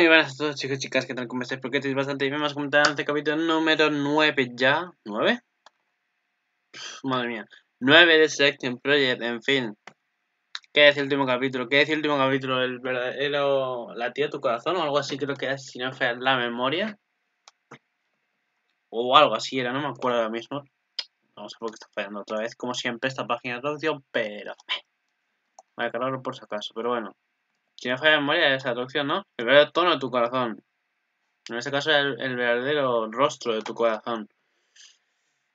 muy buenas a todos chicos y chicas, que tal? ¿Cómo estáis? Porque estáis bastante bien, más comentar este capítulo número 9 ya, ¿9? madre mía, 9 de Selection Project, en fin ¿Qué es el último capítulo? ¿Qué es el último capítulo? ¿El verdadero latido de tu corazón o algo así creo que es, si no falla la memoria? O algo así era, no me acuerdo ahora mismo No sé por qué está fallando otra vez, como siempre esta página de traducción, pero... Voy a cargarlo por si acaso, pero bueno si no falla memoria es la traducción, ¿no? El verdadero tono de tu corazón. En este caso el, verdadero rostro de tu corazón.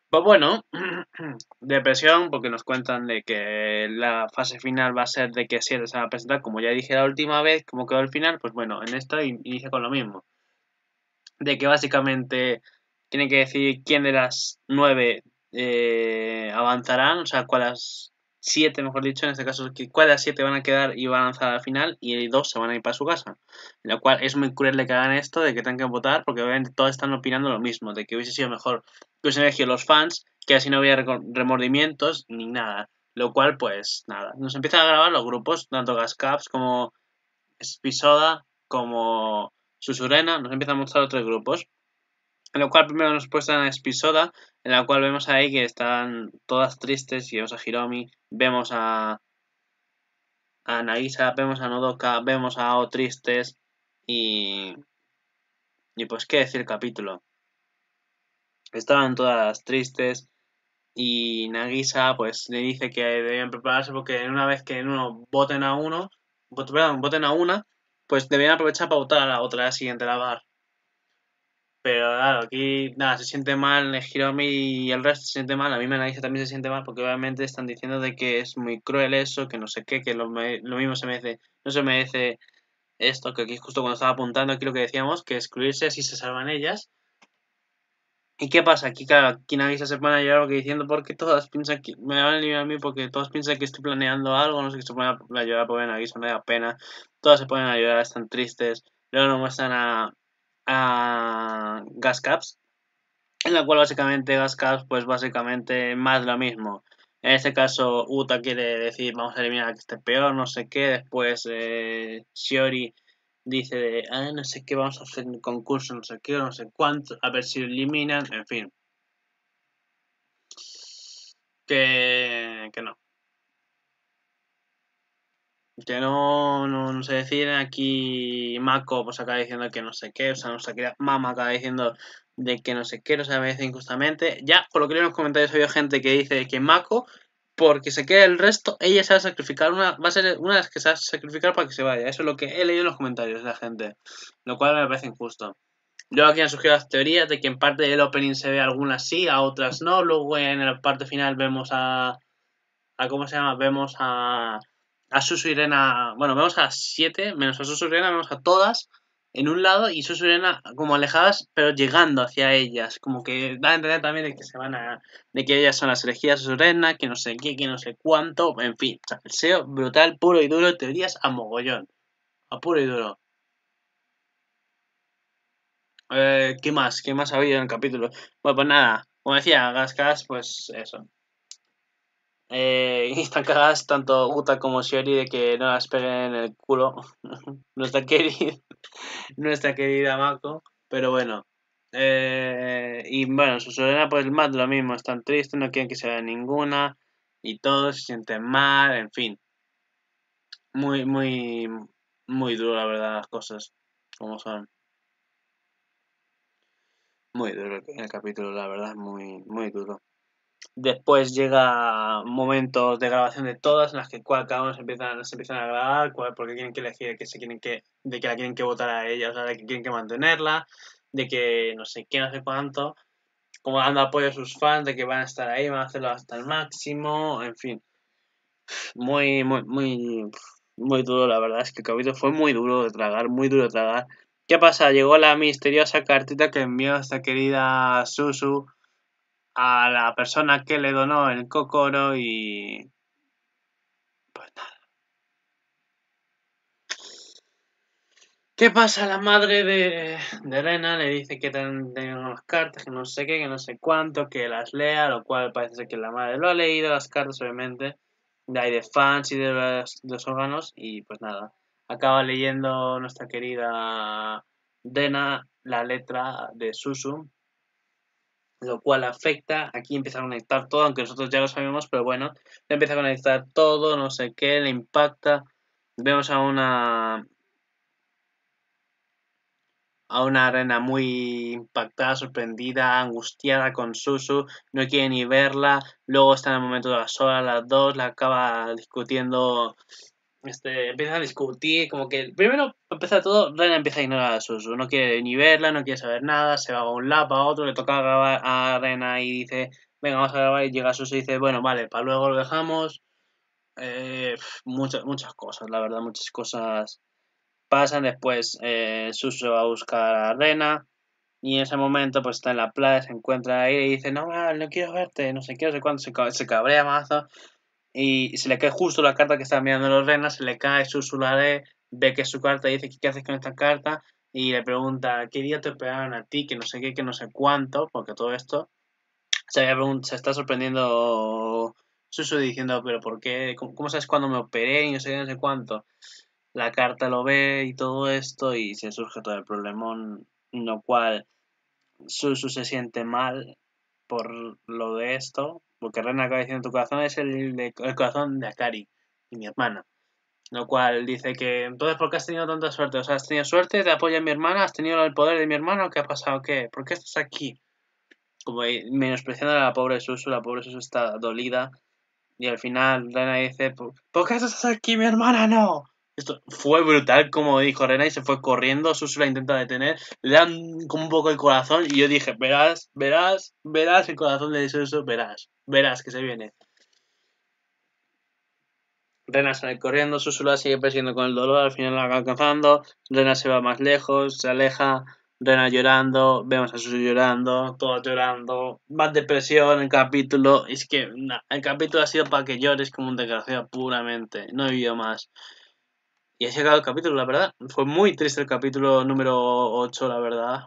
Pues bueno, depresión, porque nos cuentan de que la fase final va a ser de que si se va a presentar, como ya dije la última vez, como quedó el final, pues bueno, en esta inicia con lo mismo. De que básicamente tienen que decidir quién de las nueve eh, avanzarán, o sea, cuáles siete, mejor dicho, en este caso, cuál de las siete van a quedar y van a lanzar a la final y dos se van a ir para su casa. Lo cual es muy cruel que hagan esto, de que tengan que votar, porque obviamente todos están opinando lo mismo, de que hubiese sido mejor que hubiesen elegido los fans, que así no hubiera remordimientos ni nada. Lo cual, pues nada, nos empiezan a grabar los grupos, tanto Gascaps como Spisoda, como Susurena, nos empiezan a mostrar otros grupos en lo cual primero nos puesta una Spisoda, en la cual vemos ahí que están todas tristes y vemos a Hiromi, vemos a, a Nagisa, vemos a Nodoka, vemos a O tristes y... Y pues qué decir capítulo. Estaban todas tristes y Nagisa pues le dice que debían prepararse porque una vez que uno voten a uno, voten a una, pues debían aprovechar para votar a la otra, la siguiente, lavar. Pero claro, aquí nada, se siente mal Hiromi y el resto se siente mal. A mí me analiza también se siente mal porque obviamente están diciendo de que es muy cruel eso, que no sé qué, que lo, mismo se merece, no se merece esto, que aquí justo cuando estaba apuntando aquí lo que decíamos, que excluirse así se salvan ellas. ¿Y qué pasa? Aquí, claro, aquí Nagisa se pone a llorar porque diciendo porque todas piensan que me van a a mí porque todas piensan que estoy planeando algo, no sé qué se pone a llorar, en Nagisa, me da pena. Todas se ponen a llorar, están tristes. Luego no muestran a, a Gas Caps, en la cual básicamente Gas Caps, pues básicamente más lo mismo. En este caso, Uta quiere decir vamos a eliminar a que esté peor, no sé qué. Después, eh, Shiori dice de, ah, no sé qué, vamos a hacer un concurso, no sé qué, no sé cuánto, a ver si eliminan, en fin. Que, que no que no, no, se deciden aquí Mako pues acaba diciendo que no sé qué, o sea, no sé qué, Mama acaba diciendo de que no sé qué, sea, se parece injustamente. Ya, por lo que leo en los comentarios había gente que dice que Mako, porque se queda el resto, ella se va a sacrificar, una, va a ser una de las que se va a sacrificar para que se vaya. Eso es lo que he leído en los comentarios de la gente, lo cual me parece injusto. Luego aquí han surgido las teorías de que en parte del opening se ve algunas sí, a otras no. Luego en la parte final vemos a... a ¿Cómo se llama? Vemos a a Susu Irena, bueno, vemos a siete, menos a Susu Irena, vemos a todas en un lado y Susu Irena como alejadas, pero llegando hacia ellas. Como que da a entender también de que se van a. de que ellas son las elegidas Susu que no sé qué, que no sé cuánto, en fin, el seo brutal, puro y duro, teorías a mogollón. A puro y duro. Eh, ¿Qué más? ¿Qué más ha habido en el capítulo? Bueno, pues nada, como decía, Gascas, pues eso. Eh, y están cagadas tanto Uta como Sherry de que no las peguen en el culo. nuestra, querida, nuestra querida Mako. Pero bueno. Eh, y bueno, su sobrina pues más lo mismo. Están tristes, no quieren que se vea ninguna. Y todos se sienten mal, en fin. Muy, muy, muy duro la verdad las cosas como son. Muy duro el capítulo, la verdad, es muy, muy duro. Después llega momentos de grabación de todas en las que cual, cada uno se empiezan, empiezan a grabar, cuál porque tienen que elegir, que se quieren que, de que la quieren que votar a ella, o sea, de que quieren que mantenerla, de que no sé qué, hace cuánto, como dando apoyo a sus fans, de que van a estar ahí, van a hacerlo hasta el máximo, en fin. Muy, muy, muy, muy duro, la verdad es que el capítulo fue muy duro de tragar, muy duro de tragar. ¿Qué pasa? Llegó la misteriosa cartita que envió esta querida Susu a la persona que le donó el cocoro y... Pues nada. ¿Qué pasa? La madre de, de le dice que tiene unas cartas, que no sé qué, que no sé cuánto, que las lea, lo cual parece ser que la madre lo ha leído, las cartas obviamente, de ahí de fans y de los, órganos, y pues nada, acaba leyendo nuestra querida Dena la letra de Susu, lo cual afecta, aquí empieza a conectar todo, aunque nosotros ya lo sabemos, pero bueno, empieza a conectar todo, no sé qué, le impacta, vemos a una a una arena muy impactada, sorprendida, angustiada con Susu, no quiere ni verla, luego está en el momento de las horas, las dos, la acaba discutiendo este, empieza a discutir, como que primero empieza todo, Rena empieza a ignorar a Susu, no quiere ni verla, no quiere saber nada, se va a un lado, a otro, le toca grabar a Rena y dice, venga, vamos a grabar, y llega Susu y dice, bueno, vale, para luego lo dejamos. Eh, muchas, muchas cosas, la verdad, muchas cosas pasan, después eh, Susu va a buscar a Rena. Y en ese momento, pues está en la playa, se encuentra ahí y dice: No, no quiero verte, no sé qué, no sé cuándo, se, cabrea mazo y se le cae justo la carta que estaba mirando los renas se le cae Susu la ve que es su carta y dice, ¿qué haces con esta carta? Y le pregunta, ¿qué día te operaron a ti? Que no sé qué, que no sé cuánto, porque todo esto se, está sorprendiendo Susu diciendo, ¿pero por qué? ¿Cómo, sabes cuándo me operé? Y no sé qué, no sé cuánto. La carta lo ve y todo esto y se surge todo el problemón, lo cual Susu se siente mal por lo de esto, porque que acaba diciendo, tu corazón es el, corazón de Akari y mi hermana. Lo cual dice que, entonces, ¿por qué has tenido tanta suerte? O sea, has tenido suerte, te apoya mi hermana, has tenido el poder de mi hermana, qué ha pasado? ¿Qué? ¿Por qué estás aquí? Como menospreciando a la pobre Susu, la pobre Susu está dolida. Y al final Rena dice, ¿por qué estás aquí, mi hermana? No. Esto fue brutal, como dijo Rena, y se fue corriendo. Susula intenta detener, le dan como un poco el corazón, y yo dije: Verás, verás, verás el corazón de Susu, verás, verás que se viene. Rena sale corriendo, Susula sigue persiguiendo con el dolor, al final la va alcanzando. Rena se va más lejos, se aleja. Rena llorando, vemos a Susu llorando, todos llorando, más depresión el capítulo. Es que el capítulo ha sido para que llores como un desgraciado puramente, no he vivido más. Y ha llegado el capítulo, la verdad. Fue muy triste el capítulo número 8, la verdad.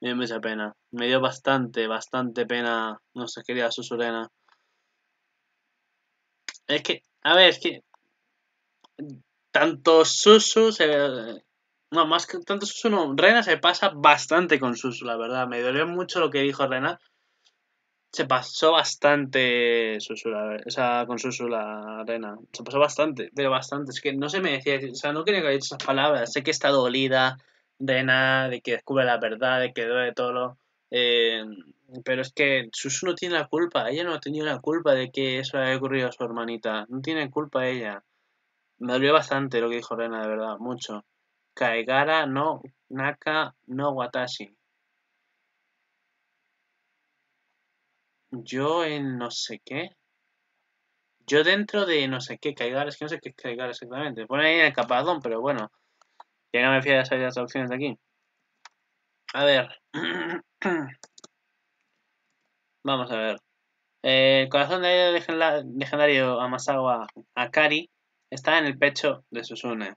Me dio mucha pena. Me dio bastante, bastante pena no sé, querida Susurena. Es que, a ver, es que. Tanto Susu No, más que tanto Susu, no. Rena se pasa bastante con Susu, la verdad. Me dolió mucho lo que dijo Reina se pasó bastante Susula, o sea, con Susula Arena. Se pasó bastante, pero bastante. Es que no se me decía, o sea, no quería que haya dicho esas palabras. Sé que está dolida, nada de que descubre la verdad, de que duele todo eh, pero es que Susu no tiene la culpa, ella no ha tenido la culpa de que eso haya ocurrido a su hermanita, no tiene culpa ella. Me dolió bastante lo que dijo Rena, de verdad, mucho. Kaigara no, Naka no Watashi. Yo en no sé qué. Yo dentro de no sé qué caigar, es que no sé qué caigar exactamente. Pone ahí en el capadón, pero bueno. Ya no me fío de las opciones de aquí. A ver. Vamos a ver. Eh, el corazón de legendario Amasawa Akari está en el pecho de Susune.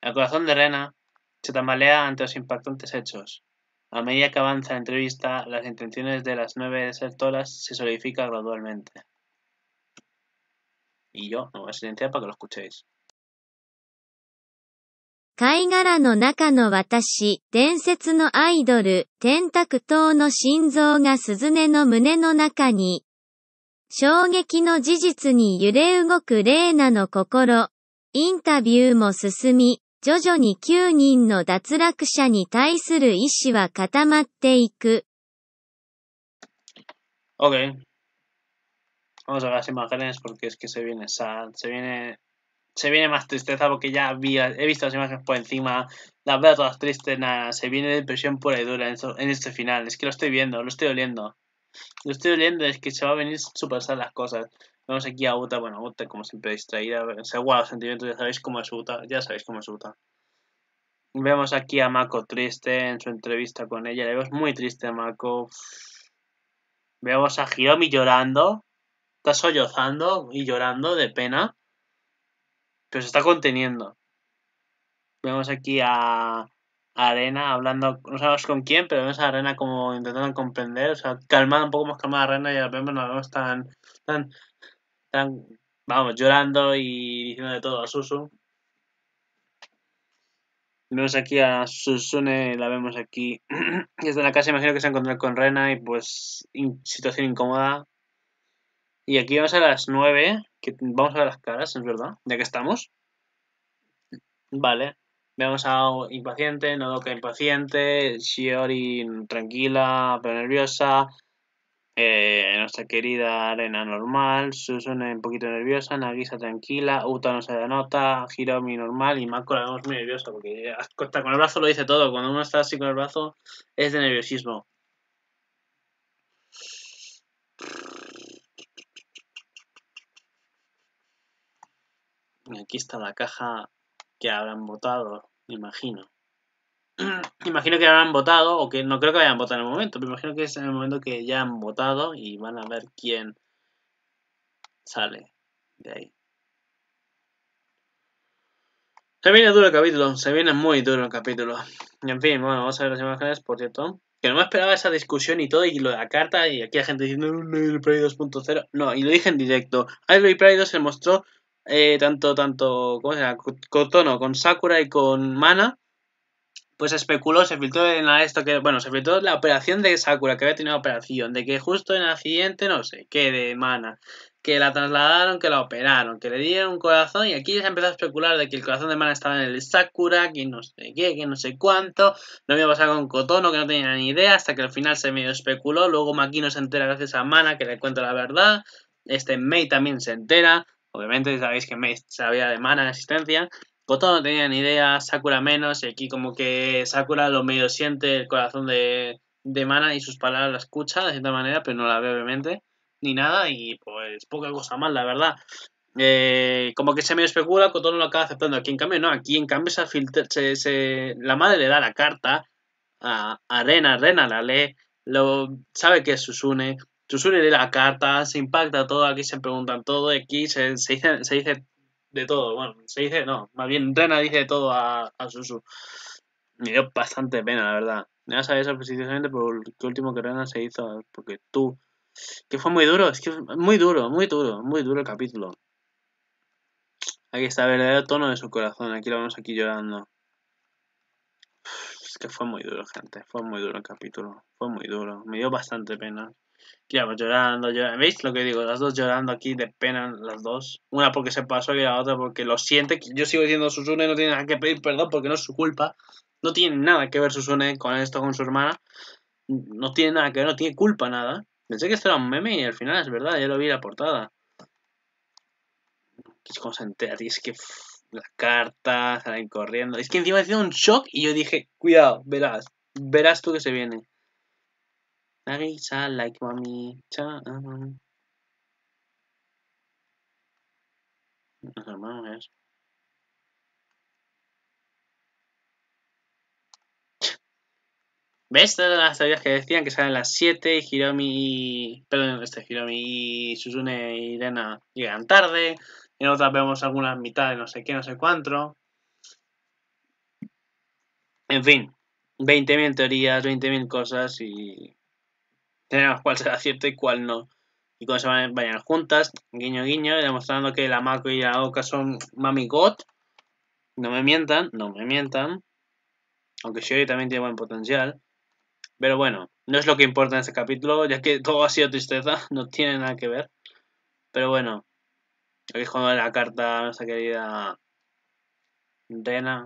El corazón de Rena se tambalea ante los impactantes hechos. A medida que avanza la entrevista, las intenciones de las nueve desertoras se solidifican gradualmente. Y yo no voy a silenciar para que lo escuchéis. 貝殻の中の私、伝説のアイドル、天卓島の心臓が鈴の胸の中に、衝撃の事実に揺れ動くレーナの心、インタビューも進み、Ok Vamos a ver las imágenes porque es que se viene sad, se viene, se viene más tristeza porque ya había he visto las imágenes por encima, las veo todas tristes, nada, se viene depresión pura y dura en, en este final. Es que lo estoy viendo, lo estoy oliendo. Lo estoy oliendo, es que se va a venir súper sad las cosas. Vemos aquí a Uta, bueno, Uta como siempre distraída, se los sentimientos, ya sabéis cómo es Uta, ya sabéis cómo es Uta. Vemos aquí a Mako triste en su entrevista con ella, le vemos muy triste a Mako. Vemos a Hiromi llorando, está sollozando y llorando de pena, pero se está conteniendo. Vemos aquí a Arena hablando, no sabemos con quién, pero vemos a Arena como intentando comprender, o sea, calmada, un poco más calmada Arena y vemos, no la vemos tan están, vamos, llorando y diciendo de todo a Susu. Vemos aquí a Susune, la vemos aquí desde la casa, imagino que se ha encontrado con Rena y pues situación incómoda. Y aquí vamos a las 9, que vamos a ver las caras, es verdad, ya que estamos. Vale, vemos a o impaciente, Nodoka impaciente, Shiori tranquila pero nerviosa, eh, nuestra querida arena normal, Susan un poquito nerviosa, Nagisa tranquila, Uta no se da nota, Hiromi normal y Mako la vemos muy nerviosa porque con el brazo lo dice todo. Cuando uno está así con el brazo es de nerviosismo. Aquí está la caja que habrán votado, imagino. imagino que habrán votado, o que no creo que hayan votado en el momento, pero imagino que es en el momento que ya han votado y van a ver quién sale de ahí. Se viene duro el capítulo, se viene muy duro el capítulo. En fin, bueno, vamos a ver las imágenes, por cierto. Que no me esperaba esa discusión y todo, y lo de la carta, y aquí hay gente diciendo, no, Pride 2.0. No, y lo dije en directo. El Pride 2 se mostró eh, tanto, tanto, ¿cómo se llama? con Sakura y con Mana pues especuló, se filtró en esto que, bueno, se filtró la operación de Sakura, que había tenido operación, de que justo en el accidente, no sé, que de Mana, que la trasladaron, que la operaron, que le dieron un corazón, y aquí ya se empezó a especular de que el corazón de Mana estaba en el Sakura, que no sé qué, que no sé cuánto, lo mismo pasado con Cotono, que no tenía ni idea, hasta que al final se medio especuló, luego Makino se entera gracias a Mana, que le cuenta la verdad, este Mei también se entera, obviamente sabéis que Mei sabía de Mana en existencia, Goto no tenía ni idea, Sakura menos, y aquí como que Sakura lo medio siente el corazón de, Mana y sus palabras la escucha de cierta manera, pero no la ve obviamente, ni nada, y pues poca cosa más, la verdad. Eh, como que se medio especula, Goto no lo acaba aceptando, aquí en cambio no, aquí en cambio se, filtra, se, la madre le da la carta a, a Rena, Rena la lee, lo, sabe que es Susune, Susune lee la carta, se impacta todo, aquí se preguntan todo, aquí se, se dice de todo. Bueno, se dice, no, más bien Rena dice de todo a, a Susu. Me dio bastante pena, la verdad. Ya sabes, precisamente por lo último que Rena se hizo, porque tú. Que fue muy duro, es que muy duro, muy duro, muy duro el capítulo. Aquí está el verdadero tono de su corazón, aquí lo vemos aquí llorando. Es que fue muy duro, gente, fue muy duro el capítulo, fue muy duro, me dio bastante pena. Claro, llorando, llorando. ¿Veis lo que digo? Las dos llorando aquí de pena, las dos. Una porque se pasó y la otra porque lo siente. Yo sigo diciendo Susune no tiene nada que pedir perdón porque no es su culpa. No tiene nada que ver Susune con esto, con su hermana. No tiene nada que ver, no tiene culpa nada. Pensé que esto era un meme y al final es verdad, ya lo vi la portada. Es que las cartas salen corriendo. Es que encima ha sido un shock y yo dije, cuidado, verás. Verás tú que se viene. Marisa, like ¿Ves todas las teorías que decían que salen las 7 y Hiromi y... Perdón, este Hiromi y Susune y Irena llegan tarde. Y en otras vemos algunas mitades, no sé qué, no sé cuánto. En fin, 20.000 teorías, 20.000 cosas y tenemos cuál será cierto y cuál no. Y cuando se van, vayan juntas, guiño guiño, demostrando que la Mako y la Oka son mami god. No me mientan, no me mientan. Aunque Shiori también tiene buen potencial. Pero bueno, no es lo que importa en este capítulo, ya que todo ha sido tristeza, no tiene nada que ver. Pero bueno, aquí es cuando la carta nuestra querida Dena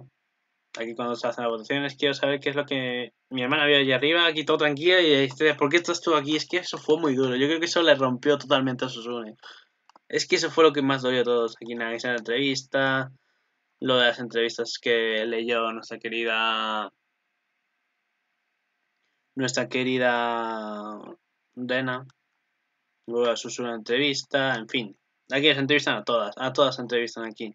Aquí cuando se hacen las votaciones, quiero saber qué es lo que mi hermana vio allí arriba, aquí todo tranquila y dice, ¿por qué estás tú aquí? Es que eso fue muy duro. Yo creo que eso le rompió totalmente a Susune. Es que eso fue lo que más dolió a todos. Aquí en la entrevista, lo de las entrevistas que leyó nuestra querida... Nuestra querida Dena. Luego a la entrevista, en fin. Aquí las entrevistan a todas, a todas entrevistan aquí.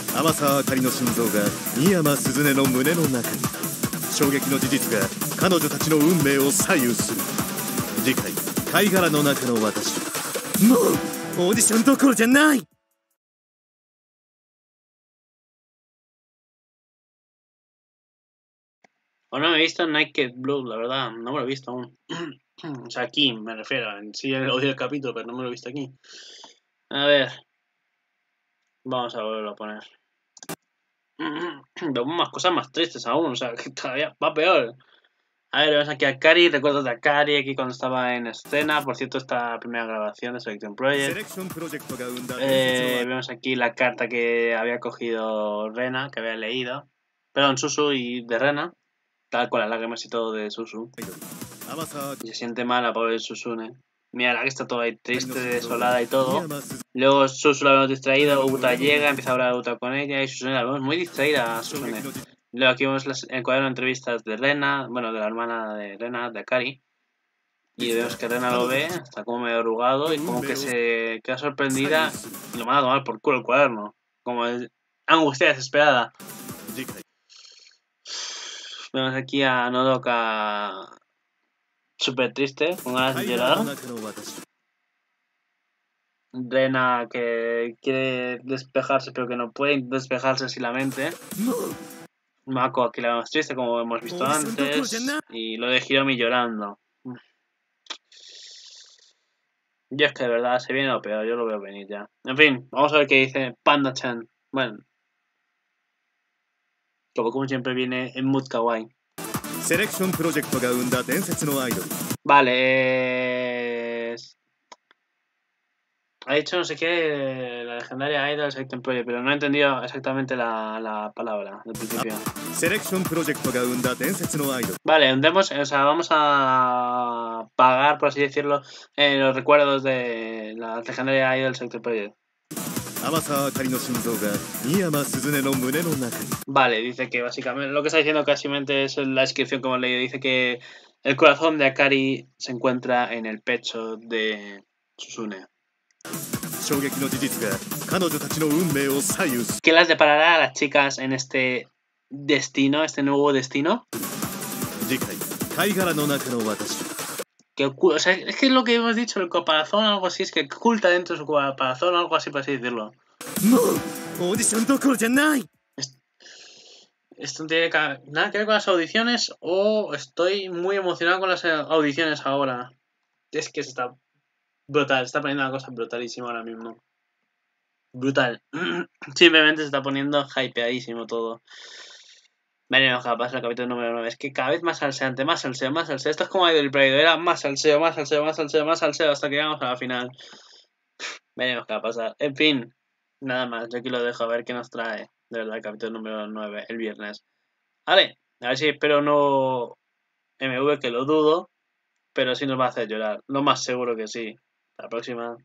天沢あかりの心臓が深山鈴音の胸の中に衝撃の事実が彼女たちの運命を左右する次回貝殻の中の私もうオーディションどころじゃない Bueno, he visto Naked Blood, la verdad, no me lo he visto aún. o sea, aquí me refiero, en sí odio el capítulo, pero no me lo he visto aquí. A ver, vamos a volverlo a poner. Mm, vemos más cosas más tristes aún, o sea, que todavía va peor. A ver, vemos aquí a Kari, recuerdos de Kari aquí cuando estaba en escena, por cierto, esta primera grabación de Selection Project. Eh, vemos aquí la carta que había cogido Rena, que había leído. Perdón, Susu y de Rena, tal cual las lágrimas y todo de Susu. se siente mal a pobre Susune. ¿eh? Mira, la que está toda ahí triste, desolada y todo. Luego Susu la vemos distraída, Uta llega, empieza a hablar Uta con ella y Susune la muy distraída Susune. Luego aquí vemos el cuaderno de entrevistas de Rena, bueno, de la hermana de Rena, de Akari. Y vemos que Rena lo ve, está como medio arrugado y como que se queda sorprendida y lo manda a tomar por culo el cuaderno. Como angustia desesperada. Vemos aquí a Nodoka súper triste, con ganas de llorar. Rena que quiere despejarse pero que no puede despejarse si la mente. Mako aquí la vemos triste como hemos visto antes. Y lo de Hiromi llorando. Yo es que de verdad se viene lo peor, yo lo veo venir ya. En fin, vamos a ver qué dice Panda Chan. Bueno. Como, como siempre viene en mood kawaii. Vale eh... ha dicho no sé qué, la legendaria Idol Sector Project, pero no he entendido exactamente la, la palabra del principio. Selection Project Vale, andemos, o sea, vamos a pagar, por así decirlo, eh, los recuerdos de la legendaria Idol Sector Project. Vale, dice que básicamente lo que está diciendo casi mente es la descripción como leído. Dice que el corazón de Akari se encuentra en el pecho de Susune. ¿Qué las deparará a las chicas en este destino, este nuevo destino? que o sea, es que es lo que hemos dicho, el o algo así, es que oculta dentro de su o algo así, por así decirlo. Esto no tiene nada que ver con las audiciones o estoy muy emocionado con las audiciones ahora. Es que se está brutal, está poniendo una cosa brutalísima ahora mismo. Brutal. Simplemente se está poniendo hypeadísimo todo va a pasar el capítulo número 9. Es que cada vez más salseante, más salseo, más salseo. Esto es como el Pride, era más salseo, más salseo, más salseo, más salseo, hasta que llegamos a la final. Veremos qué va a pasar. En fin, nada más. Yo aquí lo dejo a ver qué nos trae, de verdad, el capítulo número 9, el viernes. Vale, a ver si espero no MV, que lo dudo, pero sí nos va a hacer llorar. Lo más seguro que sí. Hasta la próxima.